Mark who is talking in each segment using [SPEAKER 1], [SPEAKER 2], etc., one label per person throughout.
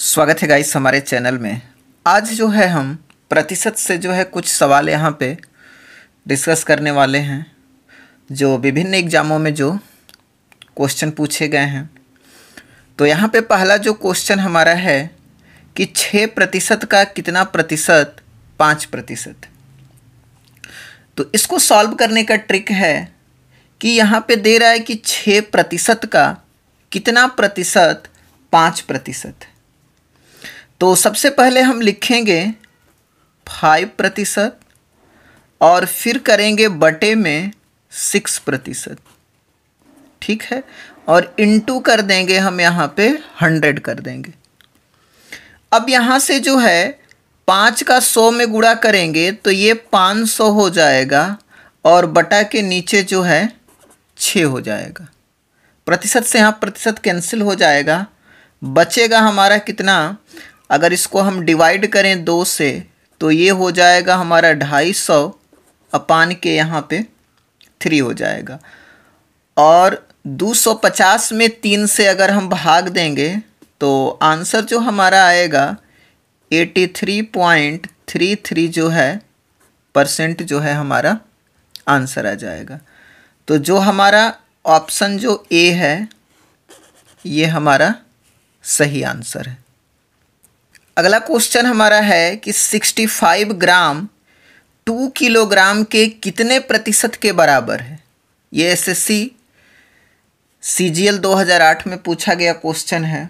[SPEAKER 1] स्वागत है गाइस हमारे चैनल में आज जो है हम प्रतिशत से जो है कुछ सवाल यहाँ पे डिस्कस करने वाले हैं जो विभिन्न एग्ज़ामों में जो क्वेश्चन पूछे गए हैं तो यहाँ पे पहला जो क्वेश्चन हमारा है कि छः प्रतिशत का कितना प्रतिशत पाँच प्रतिशत तो इसको सॉल्व करने का ट्रिक है कि यहाँ पे दे रहा है कि छः प्रतिशत का कितना प्रतिशत पाँच प्रतिशत तो सबसे पहले हम लिखेंगे फाइव प्रतिशत और फिर करेंगे बटे में सिक्स प्रतिशत ठीक है और इनटू कर देंगे हम यहाँ पे हंड्रेड कर देंगे अब यहाँ से जो है पाँच का सौ में गुड़ा करेंगे तो ये पाँच सौ हो जाएगा और बटा के नीचे जो है छः हो जाएगा प्रतिशत से यहाँ प्रतिशत कैंसिल हो जाएगा बचेगा हमारा कितना अगर इसको हम डिवाइड करें दो से तो ये हो जाएगा हमारा ढाई सौ अपान के यहाँ पे थ्री हो जाएगा और 250 में तीन से अगर हम भाग देंगे तो आंसर जो हमारा आएगा 83.33 जो है परसेंट जो है हमारा आंसर आ जाएगा तो जो हमारा ऑप्शन जो ए है ये हमारा सही आंसर है अगला क्वेश्चन हमारा है कि 65 ग्राम 2 किलोग्राम के कितने प्रतिशत के बराबर है ये एसएससी सीजीएल 2008 में पूछा गया क्वेश्चन है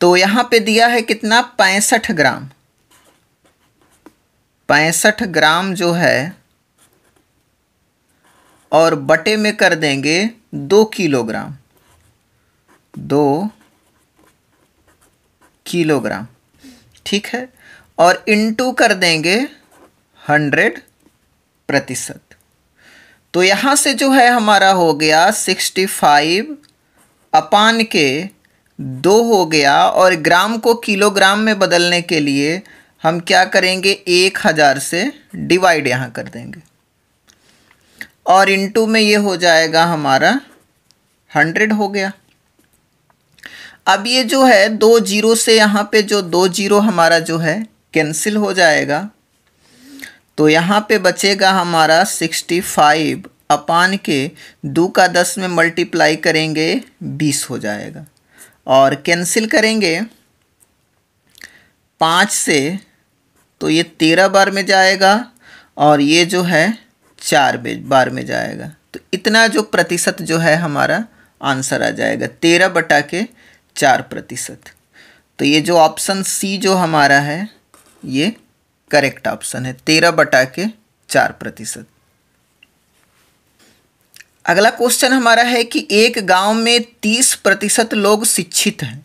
[SPEAKER 1] तो यहाँ पे दिया है कितना पैंसठ ग्राम पैंसठ ग्राम जो है और बटे में कर देंगे दो किलोग्राम दो किलोग्राम ठीक है और इनटू कर देंगे हंड्रेड प्रतिशत तो यहाँ से जो है हमारा हो गया सिक्सटी फाइव अपान के दो हो गया और ग्राम को किलोग्राम में बदलने के लिए हम क्या करेंगे एक हज़ार से डिवाइड यहाँ कर देंगे और इनटू में ये हो जाएगा हमारा हंड्रेड हो गया अब ये जो है दो जीरो से यहाँ पे जो दो जीरो हमारा जो है कैंसिल हो जाएगा तो यहाँ पे बचेगा हमारा सिक्सटी फाइव अपान के दो का दस में मल्टीप्लाई करेंगे बीस हो जाएगा और कैंसिल करेंगे पाँच से तो ये तेरह बार में जाएगा और ये जो है चार बार में जाएगा तो इतना जो प्रतिशत जो है हमारा आंसर आ जाएगा तेरह बटा के चार प्रतिशत तो ये जो ऑप्शन सी जो हमारा है ये करेक्ट ऑप्शन है तेरह बटा के चार प्रतिशत अगला क्वेश्चन हमारा है कि एक गांव में तीस प्रतिशत लोग शिक्षित हैं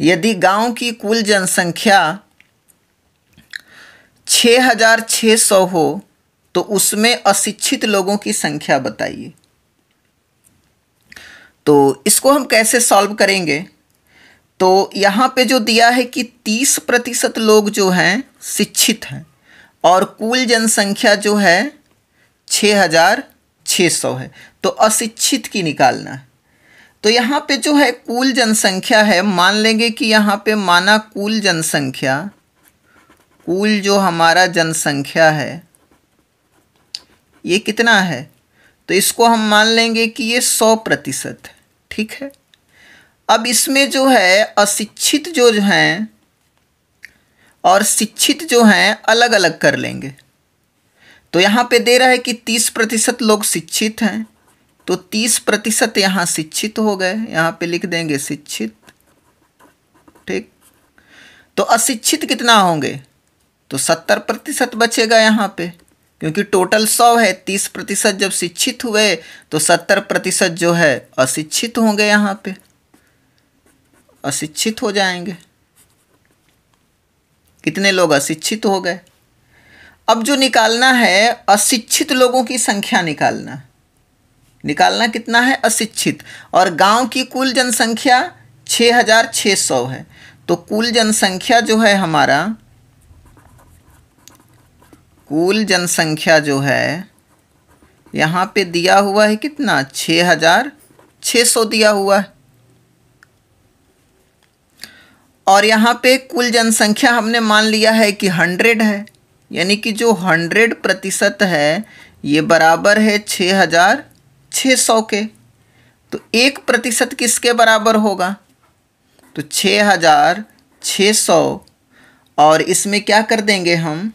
[SPEAKER 1] यदि गांव की कुल जनसंख्या छः हज़ार छः सौ हो तो उसमें अशिक्षित लोगों की संख्या बताइए तो इसको हम कैसे सॉल्व करेंगे तो यहाँ पे जो दिया है कि तीस प्रतिशत लोग जो हैं शिक्षित हैं और कुल जनसंख्या जो है छः हज़ार छः सौ है तो अशिक्षित की निकालना है तो यहाँ पे जो है कुल जनसंख्या है मान लेंगे कि यहाँ पे माना कुल जनसंख्या कुल जो हमारा जनसंख्या है ये कितना है तो इसको हम मान लेंगे कि ये सौ प्रतिशत है ठीक है अब इसमें जो है अशिक्षित जो जो हैं और शिक्षित जो हैं अलग अलग कर लेंगे तो यहाँ पे दे रहा है कि तीस प्रतिशत लोग शिक्षित हैं तो तीस प्रतिशत यहाँ शिक्षित हो गए यहाँ पे लिख देंगे शिक्षित ठीक तो अशिक्षित कितना होंगे तो सत्तर प्रतिशत बचेगा यहाँ पे क्योंकि टोटल सौ है तीस प्रतिशत जब शिक्षित हुए तो सत्तर प्रतिशत जो है अशिक्षित होंगे यहाँ पे अशिक्षित हो जाएंगे कितने लोग अशिक्षित हो गए अब जो निकालना है अशिक्षित लोगों की संख्या निकालना निकालना कितना है अशिक्षित और गांव की कुल जनसंख्या 6,600 है तो कुल जनसंख्या जो है हमारा कुल जनसंख्या जो है यहाँ पे दिया हुआ है कितना 6600 हज़ार सौ दिया हुआ है और यहाँ पे कुल जनसंख्या हमने मान लिया है कि हंड्रेड है यानी कि जो हंड्रेड प्रतिशत है ये बराबर है छः हज़ार छः सौ के तो एक प्रतिशत किसके बराबर होगा तो छः हज़ार छः सौ और इसमें क्या कर देंगे हम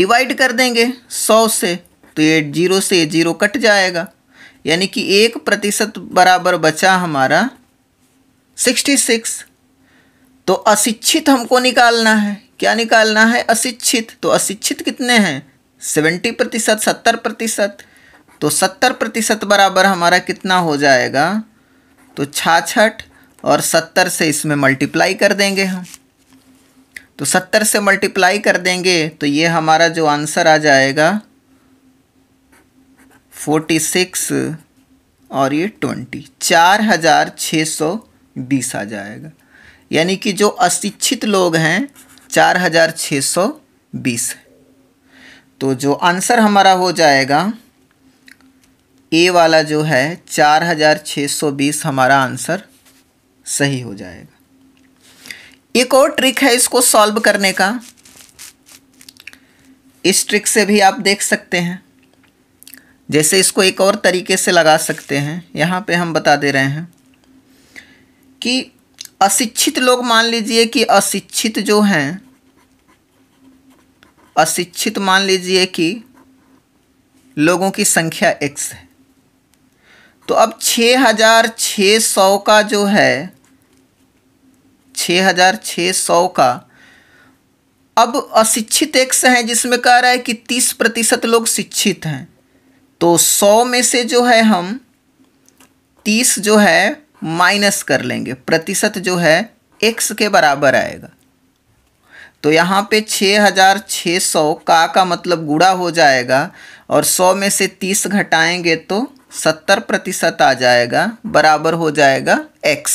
[SPEAKER 1] डिवाइड कर देंगे सौ से तो ये जीरो से जीरो कट जाएगा यानी कि एक प्रतिशत बराबर बचा हमारा सिक्सटी सिक्स तो अशिक्षित हमको निकालना है क्या निकालना है अशिक्षित तो अशिक्षित कितने हैं सेवेंटी प्रतिशत सत्तर प्रतिशत तो सत्तर प्रतिशत बराबर हमारा कितना हो जाएगा तो छाछठ और सत्तर से इसमें मल्टीप्लाई कर देंगे हम तो सत्तर से मल्टीप्लाई कर देंगे तो ये हमारा जो आंसर आ जाएगा फोर्टी सिक्स और ये ट्वेंटी चार हज़ार छः सौ बीस आ जाएगा यानी कि जो अशिक्षित लोग हैं चार हजार छः सौ बीस तो जो आंसर हमारा हो जाएगा ए वाला जो है चार हजार छः सौ बीस हमारा आंसर सही हो जाएगा एक और ट्रिक है इसको सॉल्व करने का इस ट्रिक से भी आप देख सकते हैं जैसे इसको एक और तरीके से लगा सकते हैं यहाँ पे हम बता दे रहे हैं कि अशिक्षित लोग मान लीजिए कि अशिक्षित जो हैं अशिक्षित मान लीजिए कि लोगों की संख्या एक्स है तो अब 6600 हज़ार सौ का जो है 6600 हज़ार सौ का अब अशिक्षित एक्स हैं जिसमें कह रहा है कि तीस प्रतिशत लोग शिक्षित हैं तो सौ में से जो है हम तीस जो है माइनस कर लेंगे प्रतिशत जो है एक्स के बराबर आएगा तो यहाँ पे 6600 का का मतलब गुड़ा हो जाएगा और 100 में से 30 घटाएंगे तो 70 प्रतिशत आ जाएगा बराबर हो जाएगा x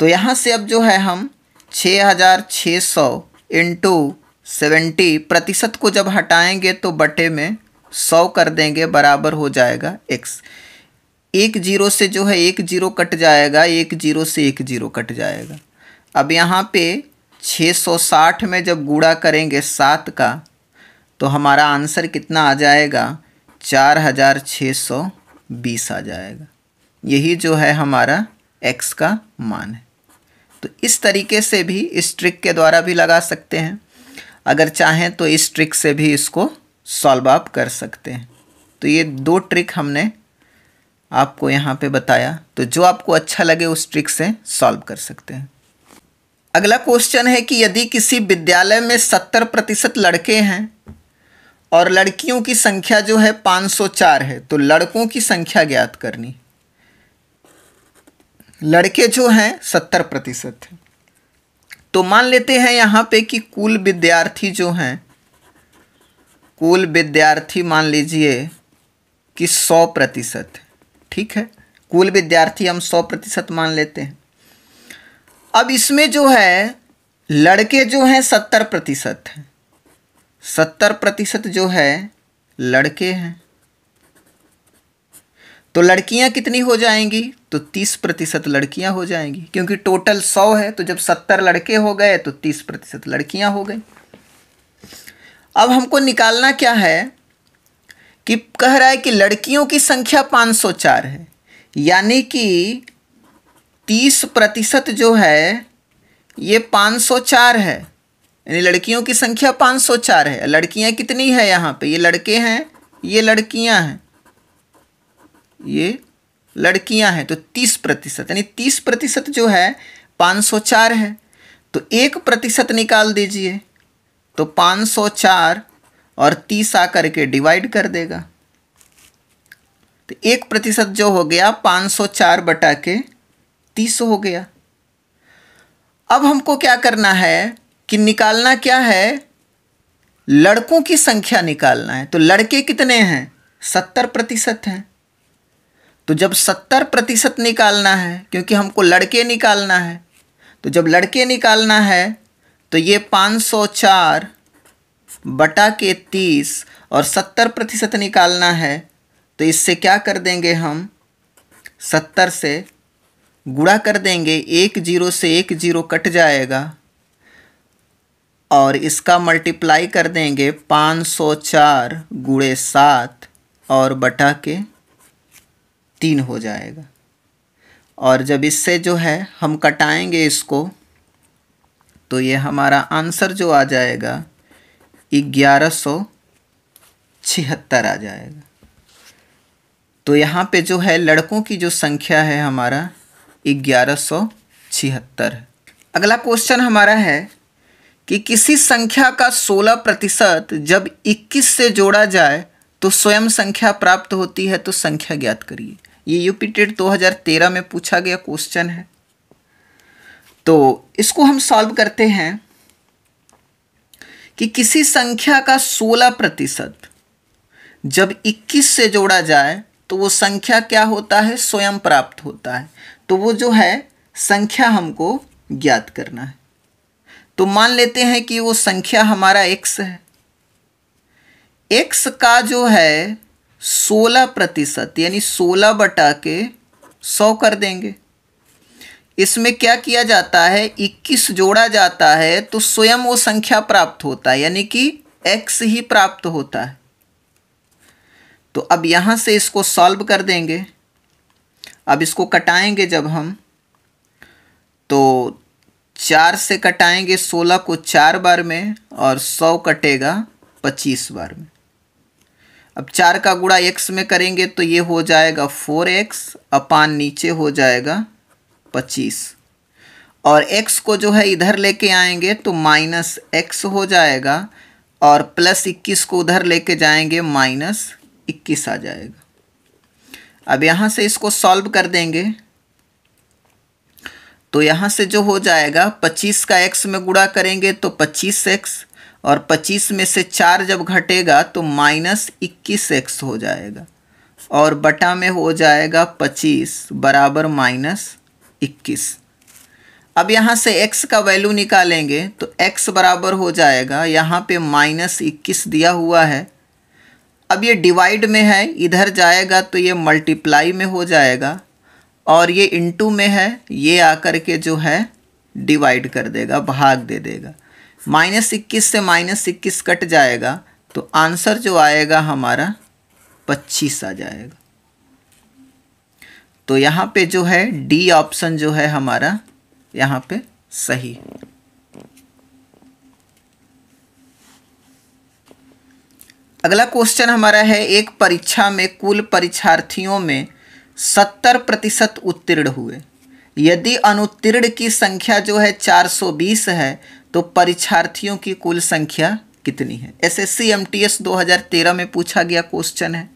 [SPEAKER 1] तो यहाँ से अब जो है हम 6600 हज़ार इंटू सेवेंटी प्रतिशत को जब हटाएंगे तो बटे में 100 कर देंगे बराबर हो जाएगा x एक जीरो से जो है एक जीरो कट जाएगा एक जीरो से एक जीरो कट जाएगा अब यहाँ पे 660 में जब गुड़ा करेंगे सात का तो हमारा आंसर कितना आ जाएगा चार हज़ार छः सौ बीस आ जाएगा यही जो है हमारा एक्स का मान है तो इस तरीके से भी इस ट्रिक के द्वारा भी लगा सकते हैं अगर चाहें तो इस ट्रिक से भी इसको सॉल्व आप कर सकते हैं तो ये दो ट्रिक हमने आपको यहाँ पे बताया तो जो आपको अच्छा लगे उस ट्रिक से सॉल्व कर सकते हैं अगला क्वेश्चन है कि यदि किसी विद्यालय में सत्तर प्रतिशत लड़के हैं और लड़कियों की संख्या जो है 504 है तो लड़कों की संख्या ज्ञात करनी लड़के जो हैं सत्तर प्रतिशत है तो मान लेते हैं यहाँ पे कि कुल विद्यार्थी जो हैं कुल विद्यार्थी मान लीजिए कि सौ प्रतिशत है ठीक है कुल विद्यार्थी हम सौ प्रतिशत मान लेते हैं अब इसमें जो है लड़के जो हैं सत्तर प्रतिशत हैं सत्तर प्रतिशत जो है लड़के हैं तो लड़कियां कितनी हो जाएंगी तो तीस प्रतिशत लड़कियां हो जाएंगी क्योंकि टोटल सौ है तो जब सत्तर लड़के हो गए तो तीस प्रतिशत लड़कियां हो गई अब हमको निकालना क्या है कि कह रहा है कि लड़कियों की संख्या 504 है यानी कि 30 प्रतिशत जो है ये 504 है यानी लड़कियों की संख्या 504 है लड़कियां कितनी है यहाँ पे ये लड़के हैं ये लड़कियां हैं ये लड़कियां हैं तो 30 प्रतिशत यानी 30 प्रतिशत जो है 504 है तो एक प्रतिशत निकाल दीजिए तो 504 और तीस आकर के डिवाइड कर देगा तो एक प्रतिशत जो हो गया पाँच सौ चार बटा के तीस हो गया अब हमको क्या करना है कि निकालना क्या है लड़कों की संख्या निकालना है तो लड़के कितने हैं सत्तर प्रतिशत हैं तो जब सत्तर प्रतिशत निकालना है क्योंकि हमको लड़के निकालना है तो जब लड़के निकालना है तो ये पाँच सौ चार बटा के तीस और सत्तर प्रतिशत निकालना है तो इससे क्या कर देंगे हम सत्तर से गुणा कर देंगे एक जीरो से एक जीरो कट जाएगा और इसका मल्टीप्लाई कर देंगे पाँच सौ चार गुड़े सात और बटा के तीन हो जाएगा और जब इससे जो है हम कटाएंगे इसको तो ये हमारा आंसर जो आ जाएगा ग्यारह सौ छिहत्तर आ जाएगा तो यहाँ पे जो है लड़कों की जो संख्या है हमारा ग्यारह सौ छिहत्तर है अगला क्वेश्चन हमारा है कि किसी संख्या का 16 प्रतिशत जब 21 से जोड़ा जाए तो स्वयं संख्या प्राप्त होती है तो संख्या ज्ञात करिए ये यूपी टेट 2013 में पूछा गया क्वेश्चन है तो इसको हम सॉल्व करते हैं कि किसी संख्या का 16 प्रतिशत जब 21 से जोड़ा जाए तो वो संख्या क्या होता है स्वयं प्राप्त होता है तो वो जो है संख्या हमको ज्ञात करना है तो मान लेते हैं कि वो संख्या हमारा एक्स है एक्स का जो है सोलह प्रतिशत यानी सोलह बटा के सौ कर देंगे इसमें क्या किया जाता है 21 जोड़ा जाता है तो स्वयं वो संख्या प्राप्त होता है यानी कि एक्स ही प्राप्त होता है तो अब यहाँ से इसको सॉल्व कर देंगे अब इसको कटाएंगे जब हम तो चार से कटाएंगे सोलह को चार बार में और सौ कटेगा पच्चीस बार में अब चार का गुणा एक्स में करेंगे तो ये हो जाएगा फोर एक्स अपान नीचे हो जाएगा पच्चीस और x को जो है इधर लेके आएंगे तो माइनस एक्स हो जाएगा और प्लस इक्कीस को उधर लेके जाएंगे माइनस इक्कीस आ जाएगा अब यहाँ से इसको सॉल्व कर देंगे तो यहाँ से जो हो जाएगा पच्चीस का एक्स में गुड़ा करेंगे तो पच्चीस एक्स और पच्चीस में से चार जब घटेगा तो माइनस इक्कीस एक्स हो जाएगा और बटा में हो जाएगा पच्चीस बराबर माइनस इक्कीस अब यहाँ से x का वैल्यू निकालेंगे तो x बराबर हो जाएगा यहाँ पे माइनस इक्कीस दिया हुआ है अब ये डिवाइड में है इधर जाएगा तो ये मल्टीप्लाई में हो जाएगा और ये इंटू में है ये आकर के जो है डिवाइड कर देगा भाग दे देगा माइनस इक्कीस से माइनस इक्कीस कट जाएगा तो आंसर जो आएगा हमारा पच्चीस आ जाएगा तो यहाँ पे जो है डी ऑप्शन जो है हमारा यहाँ पे सही अगला क्वेश्चन हमारा है एक परीक्षा में कुल परीक्षार्थियों में सत्तर प्रतिशत उत्तीर्ण हुए यदि अनुत्तीर्ण की संख्या जो है 420 है तो परीक्षार्थियों की कुल संख्या कितनी है S S C M T S दो में पूछा गया क्वेश्चन है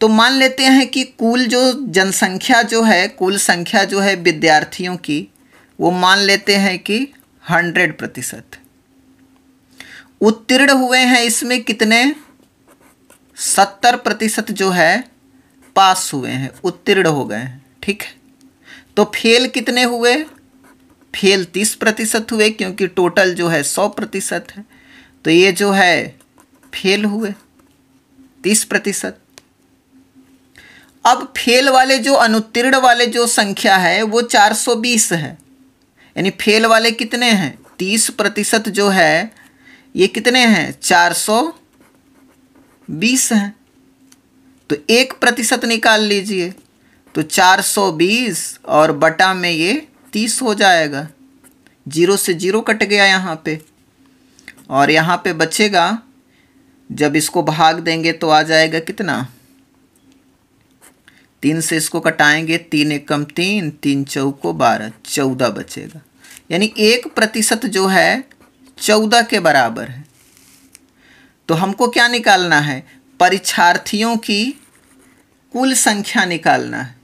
[SPEAKER 1] तो मान लेते हैं कि कुल जो जनसंख्या जो है कुल संख्या जो है विद्यार्थियों की वो मान लेते हैं कि हंड्रेड प्रतिशत उत्तीर्ण हुए हैं इसमें कितने सत्तर प्रतिशत जो है पास हुए हैं उत्तीर्ण हो गए हैं ठीक है तो फेल कितने हुए फेल तीस प्रतिशत हुए क्योंकि टोटल जो है सौ प्रतिशत है तो ये जो है फेल हुए तीस प्रतिशत अब फेल वाले जो अनुत्तीर्ण वाले जो संख्या है वो 420 है यानी फेल वाले कितने हैं 30 प्रतिशत जो है ये कितने हैं 420 हैं तो एक प्रतिशत निकाल लीजिए तो 420 और बटा में ये 30 हो जाएगा जीरो से जीरो कट गया यहाँ पे और यहाँ पे बचेगा जब इसको भाग देंगे तो आ जाएगा कितना तीन से इसको कटाएंगे तीन एकम तीन तीन चौको बारह चौदह बचेगा यानी एक प्रतिशत जो है चौदह के बराबर है तो हमको क्या निकालना है परीक्षार्थियों की कुल संख्या निकालना है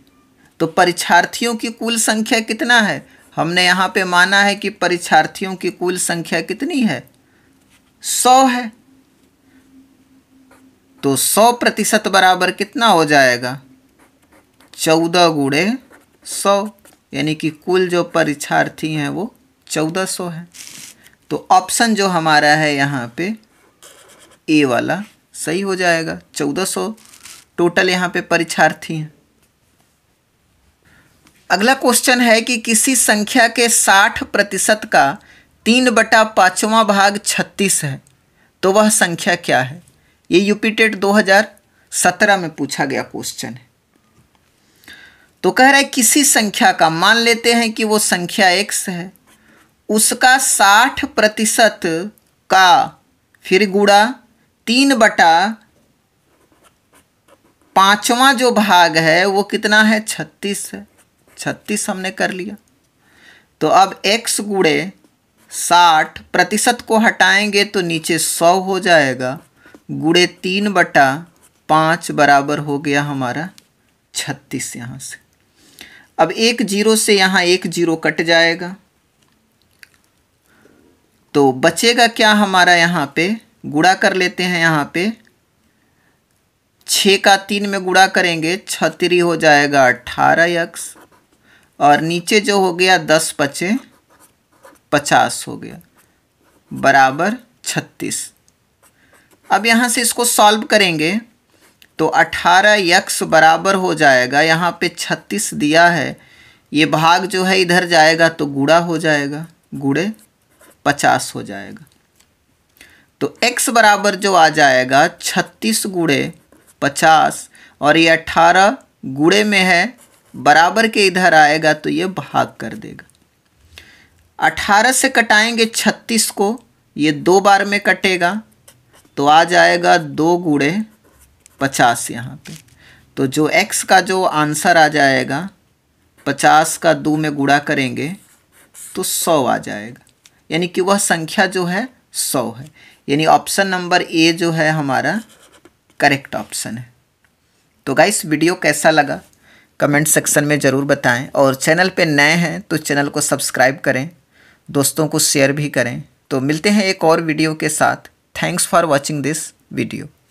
[SPEAKER 1] तो परीक्षार्थियों की कुल संख्या कितना है हमने यहाँ पे माना है कि परीक्षार्थियों की कुल संख्या कितनी है सौ है तो सौ प्रतिशत बराबर कितना हो जाएगा चौदह गुड़े सौ यानी कि कुल जो परीक्षार्थी हैं वो चौदह सौ है तो ऑप्शन जो हमारा है यहाँ पे ए वाला सही हो जाएगा चौदह सौ टोटल यहाँ पे परीक्षार्थी हैं अगला क्वेश्चन है कि किसी संख्या के साठ प्रतिशत का तीन बटा पाँचवा भाग छत्तीस है तो वह संख्या क्या है ये यूपीटेट 2017 में पूछा गया क्वेश्चन है तो कह रहा है किसी संख्या का मान लेते हैं कि वो संख्या एक्स है उसका साठ प्रतिशत का फिर गुड़ा तीन बटा पांचवा जो भाग है वो कितना है छत्तीस है छत्तीस हमने कर लिया तो अब एक्स गुड़े साठ प्रतिशत को हटाएंगे तो नीचे सौ हो जाएगा गुड़े तीन बटा पाँच बराबर हो गया हमारा छत्तीस यहाँ से अब एक जीरो से यहाँ एक जीरो कट जाएगा तो बचेगा क्या हमारा यहाँ पे गुड़ा कर लेते हैं यहाँ पे छः का तीन में गुड़ा करेंगे छतरी हो जाएगा अट्ठारह यक्स और नीचे जो हो गया दस पचे पचास हो गया बराबर छत्तीस अब यहाँ से इसको सॉल्व करेंगे तो 18 यक्स बराबर हो जाएगा यहाँ पे 36 दिया है ये भाग जो है इधर जाएगा तो गुड़ा हो जाएगा गुड़े 50 हो जाएगा तो x बराबर जो आ जाएगा 36 गुड़े 50 और ये 18 गुड़े में है बराबर के इधर आएगा तो ये भाग कर देगा 18 से कटाएंगे 36 को ये दो बार में कटेगा तो आ जाएगा दो गुड़े पचास यहाँ पे तो जो एक्स का जो आंसर आ जाएगा पचास का दो में गुड़ा करेंगे तो सौ आ जाएगा यानी कि वह संख्या जो है सौ है यानी ऑप्शन नंबर ए जो है हमारा करेक्ट ऑप्शन है तो गाइस वीडियो कैसा लगा कमेंट सेक्शन में ज़रूर बताएं और चैनल पे नए हैं तो चैनल को सब्सक्राइब करें दोस्तों को शेयर भी करें तो मिलते हैं एक और वीडियो के साथ thanks for watching this video